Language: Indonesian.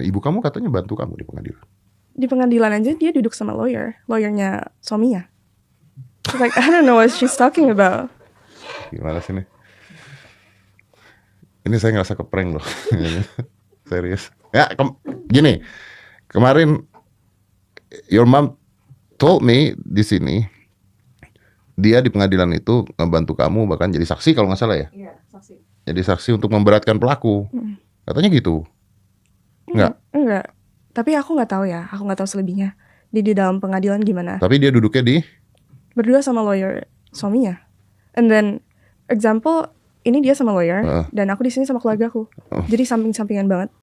Ibu kamu katanya bantu kamu di pengadilan. Di pengadilan aja dia duduk sama lawyer, lawyernya suaminya. She's like, I don't know what she's talking about. Gimana sih nih? Ini saya ngerasa keprank loh. Serius. Ya, ke gini. Kemarin your mom told me di sini dia di pengadilan itu ngebantu kamu bahkan jadi saksi kalau nggak salah ya. Iya, saksi. Jadi saksi untuk memberatkan pelaku. Katanya gitu. Enggak. Enggak. Tapi aku nggak tahu ya, aku nggak tahu selebihnya. di di dalam pengadilan gimana? Tapi dia duduknya di berdua sama lawyer suaminya. And then example ini dia sama lawyer uh. dan aku di sini sama keluargaku. Uh. Oh. Jadi samping-sampingan banget.